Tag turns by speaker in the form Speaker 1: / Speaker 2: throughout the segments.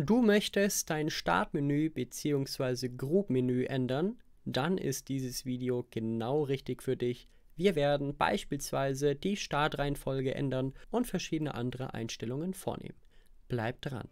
Speaker 1: Du möchtest dein Startmenü bzw. group ändern, dann ist dieses Video genau richtig für dich. Wir werden beispielsweise die Startreihenfolge ändern und verschiedene andere Einstellungen vornehmen. Bleib dran!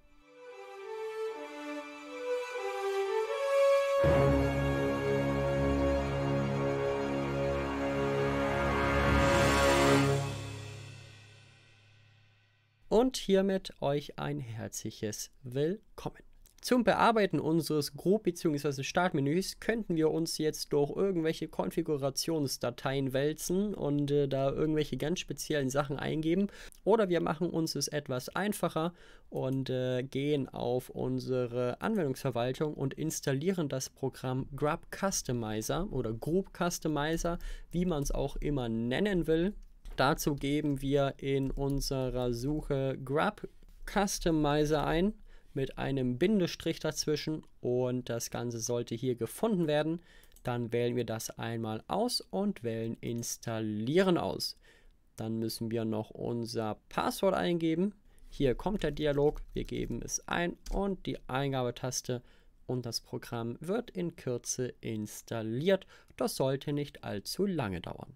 Speaker 1: und hiermit euch ein herzliches Willkommen. Zum Bearbeiten unseres Group- bzw. Startmenüs könnten wir uns jetzt durch irgendwelche Konfigurationsdateien wälzen und äh, da irgendwelche ganz speziellen Sachen eingeben. Oder wir machen uns es etwas einfacher und äh, gehen auf unsere Anwendungsverwaltung und installieren das Programm Grub Customizer oder Group Customizer, wie man es auch immer nennen will. Dazu geben wir in unserer Suche Grub Customizer ein mit einem Bindestrich dazwischen und das Ganze sollte hier gefunden werden. Dann wählen wir das einmal aus und wählen Installieren aus. Dann müssen wir noch unser Passwort eingeben. Hier kommt der Dialog, wir geben es ein und die Eingabetaste und das Programm wird in Kürze installiert. Das sollte nicht allzu lange dauern.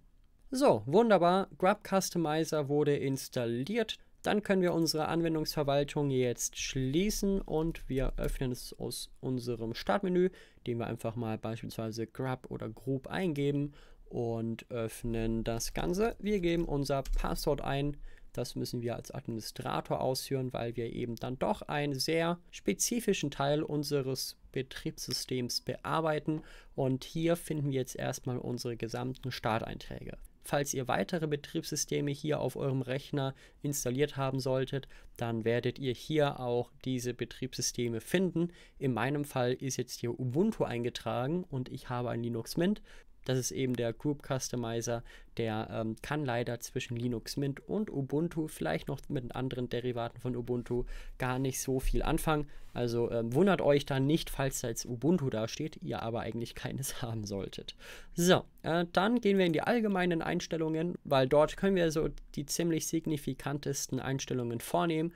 Speaker 1: So, wunderbar. Grub Customizer wurde installiert. Dann können wir unsere Anwendungsverwaltung jetzt schließen und wir öffnen es aus unserem Startmenü, indem wir einfach mal beispielsweise Grub oder Group eingeben und öffnen das Ganze. Wir geben unser Passwort ein. Das müssen wir als Administrator ausführen, weil wir eben dann doch einen sehr spezifischen Teil unseres Betriebssystems bearbeiten. Und hier finden wir jetzt erstmal unsere gesamten Starteinträge. Falls ihr weitere Betriebssysteme hier auf eurem Rechner installiert haben solltet, dann werdet ihr hier auch diese Betriebssysteme finden. In meinem Fall ist jetzt hier Ubuntu eingetragen und ich habe ein Linux Mint. Das ist eben der Group Customizer, der ähm, kann leider zwischen Linux Mint und Ubuntu, vielleicht noch mit anderen Derivaten von Ubuntu, gar nicht so viel anfangen. Also ähm, wundert euch da nicht, falls da jetzt Ubuntu dasteht, ihr aber eigentlich keines haben solltet. So, äh, dann gehen wir in die allgemeinen Einstellungen, weil dort können wir so die ziemlich signifikantesten Einstellungen vornehmen.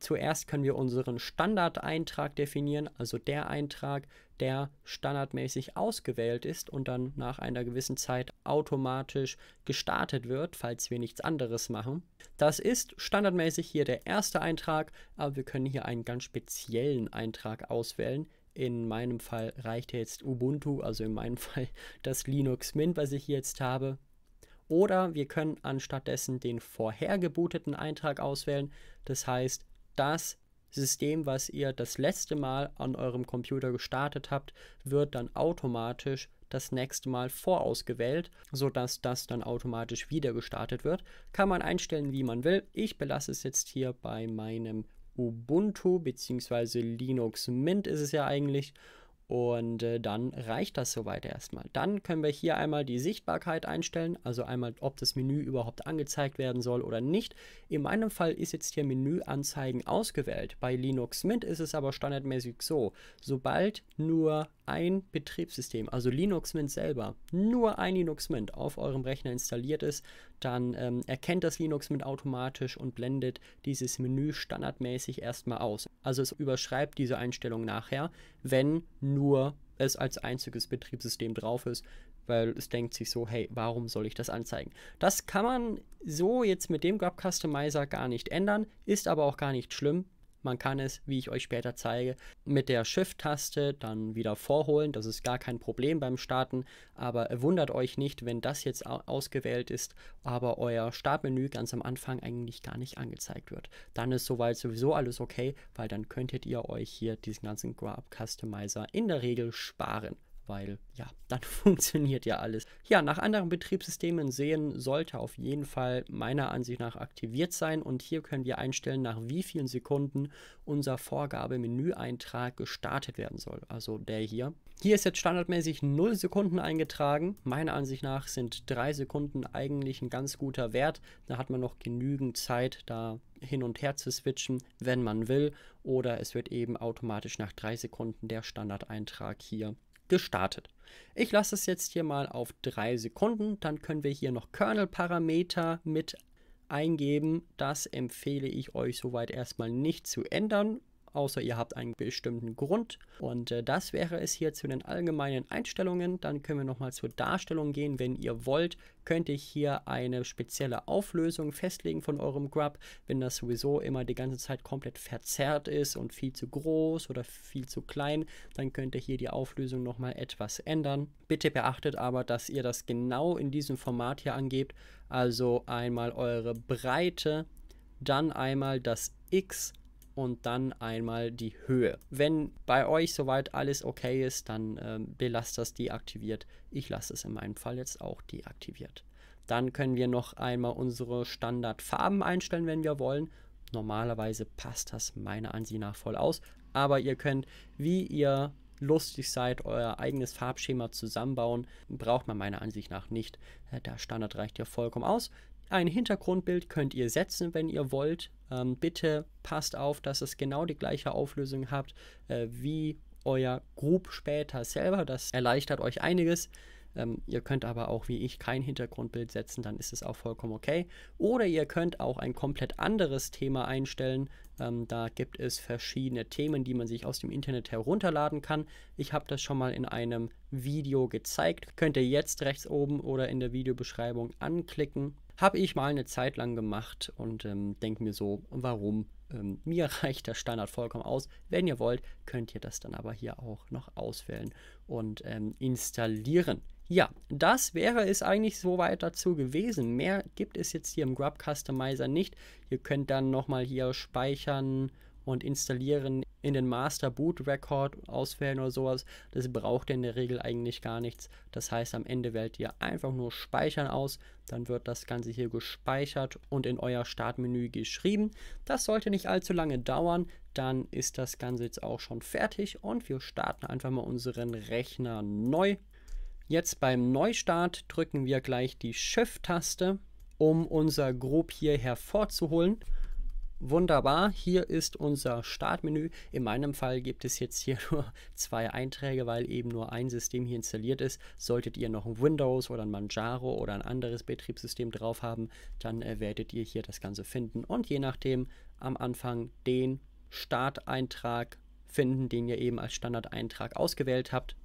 Speaker 1: Zuerst können wir unseren Standardeintrag definieren, also der Eintrag, der standardmäßig ausgewählt ist und dann nach einer gewissen Zeit automatisch gestartet wird, falls wir nichts anderes machen. Das ist standardmäßig hier der erste Eintrag, aber wir können hier einen ganz speziellen Eintrag auswählen. In meinem Fall reicht jetzt Ubuntu, also in meinem Fall das Linux Mint, was ich jetzt habe. Oder wir können anstattdessen den vorher gebooteten Eintrag auswählen. Das heißt, das System, was ihr das letzte Mal an eurem Computer gestartet habt, wird dann automatisch das nächste Mal vorausgewählt, sodass das dann automatisch wieder gestartet wird. Kann man einstellen, wie man will. Ich belasse es jetzt hier bei meinem Ubuntu bzw. Linux Mint ist es ja eigentlich und äh, dann reicht das soweit erstmal. Dann können wir hier einmal die Sichtbarkeit einstellen, also einmal, ob das Menü überhaupt angezeigt werden soll oder nicht. In meinem Fall ist jetzt hier Menüanzeigen ausgewählt. Bei Linux Mint ist es aber standardmäßig so, sobald nur ein Betriebssystem, also Linux Mint selber, nur ein Linux Mint auf eurem Rechner installiert ist, dann ähm, erkennt das Linux Mint automatisch und blendet dieses Menü standardmäßig erstmal aus. Also es überschreibt diese Einstellung nachher, wenn nur es als einziges Betriebssystem drauf ist, weil es denkt sich so, hey, warum soll ich das anzeigen? Das kann man so jetzt mit dem Grub Customizer gar nicht ändern, ist aber auch gar nicht schlimm, man kann es, wie ich euch später zeige, mit der Shift-Taste dann wieder vorholen. Das ist gar kein Problem beim Starten, aber wundert euch nicht, wenn das jetzt ausgewählt ist, aber euer Startmenü ganz am Anfang eigentlich gar nicht angezeigt wird. Dann ist soweit sowieso alles okay, weil dann könntet ihr euch hier diesen ganzen Grab Customizer in der Regel sparen weil ja, dann funktioniert ja alles. Ja, nach anderen Betriebssystemen sehen sollte auf jeden Fall meiner Ansicht nach aktiviert sein und hier können wir einstellen, nach wie vielen Sekunden unser Vorgabe-Menüeintrag gestartet werden soll, also der hier. Hier ist jetzt standardmäßig 0 Sekunden eingetragen. Meiner Ansicht nach sind 3 Sekunden eigentlich ein ganz guter Wert. Da hat man noch genügend Zeit, da hin und her zu switchen, wenn man will. Oder es wird eben automatisch nach 3 Sekunden der Standardeintrag hier gestartet. Ich lasse es jetzt hier mal auf drei Sekunden, dann können wir hier noch Kernel-Parameter mit eingeben. Das empfehle ich euch soweit erstmal nicht zu ändern außer ihr habt einen bestimmten Grund. Und äh, das wäre es hier zu den allgemeinen Einstellungen. Dann können wir nochmal zur Darstellung gehen. Wenn ihr wollt, könnt ihr hier eine spezielle Auflösung festlegen von eurem Grub. Wenn das sowieso immer die ganze Zeit komplett verzerrt ist und viel zu groß oder viel zu klein, dann könnt ihr hier die Auflösung nochmal etwas ändern. Bitte beachtet aber, dass ihr das genau in diesem Format hier angebt. Also einmal eure Breite, dann einmal das X und dann einmal die Höhe. Wenn bei euch soweit alles okay ist, dann äh, belasst das deaktiviert. Ich lasse es in meinem Fall jetzt auch deaktiviert. Dann können wir noch einmal unsere Standardfarben einstellen, wenn wir wollen. Normalerweise passt das meiner Ansicht nach voll aus, aber ihr könnt, wie ihr lustig seid, euer eigenes Farbschema zusammenbauen, braucht man meiner Ansicht nach nicht. Äh, der Standard reicht ja vollkommen aus. Ein Hintergrundbild könnt ihr setzen, wenn ihr wollt. Ähm, bitte passt auf, dass es genau die gleiche Auflösung habt äh, wie euer Group später selber. Das erleichtert euch einiges. Ähm, ihr könnt aber auch wie ich kein Hintergrundbild setzen, dann ist es auch vollkommen okay. Oder ihr könnt auch ein komplett anderes Thema einstellen. Ähm, da gibt es verschiedene Themen, die man sich aus dem Internet herunterladen kann. Ich habe das schon mal in einem Video gezeigt. Könnt ihr jetzt rechts oben oder in der Videobeschreibung anklicken. Habe ich mal eine Zeit lang gemacht und ähm, denke mir so, warum? Ähm, mir reicht der Standard vollkommen aus. Wenn ihr wollt, könnt ihr das dann aber hier auch noch auswählen und ähm, installieren. Ja, das wäre es eigentlich soweit dazu gewesen. Mehr gibt es jetzt hier im Grub Customizer nicht. Ihr könnt dann nochmal hier speichern und installieren in den Master Boot Record auswählen oder sowas. Das braucht ihr in der Regel eigentlich gar nichts. Das heißt, am Ende wählt ihr einfach nur Speichern aus. Dann wird das Ganze hier gespeichert und in euer Startmenü geschrieben. Das sollte nicht allzu lange dauern. Dann ist das Ganze jetzt auch schon fertig und wir starten einfach mal unseren Rechner neu. Jetzt beim Neustart drücken wir gleich die Shift-Taste, um unser Grob hier hervorzuholen. Wunderbar, hier ist unser Startmenü. In meinem Fall gibt es jetzt hier nur zwei Einträge, weil eben nur ein System hier installiert ist. Solltet ihr noch ein Windows oder ein Manjaro oder ein anderes Betriebssystem drauf haben, dann äh, werdet ihr hier das Ganze finden. Und je nachdem am Anfang den Starteintrag finden, den ihr eben als Standardeintrag ausgewählt habt.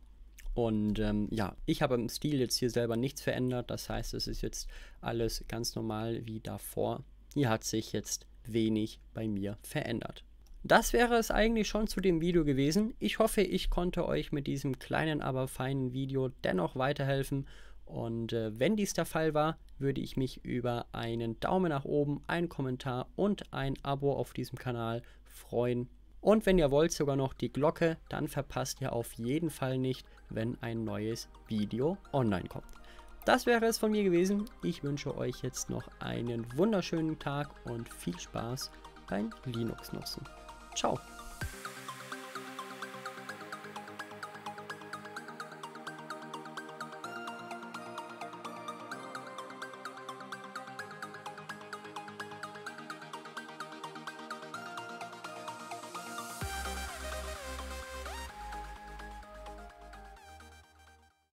Speaker 1: Und ähm, ja, ich habe im Stil jetzt hier selber nichts verändert. Das heißt, es ist jetzt alles ganz normal wie davor. Hier hat sich jetzt wenig bei mir verändert. Das wäre es eigentlich schon zu dem Video gewesen. Ich hoffe, ich konnte euch mit diesem kleinen, aber feinen Video dennoch weiterhelfen. Und äh, wenn dies der Fall war, würde ich mich über einen Daumen nach oben, einen Kommentar und ein Abo auf diesem Kanal freuen. Und wenn ihr wollt, sogar noch die Glocke, dann verpasst ihr auf jeden Fall nicht, wenn ein neues Video online kommt das wäre es von mir gewesen. Ich wünsche euch jetzt noch einen wunderschönen Tag und viel Spaß beim Linux nutzen. Ciao!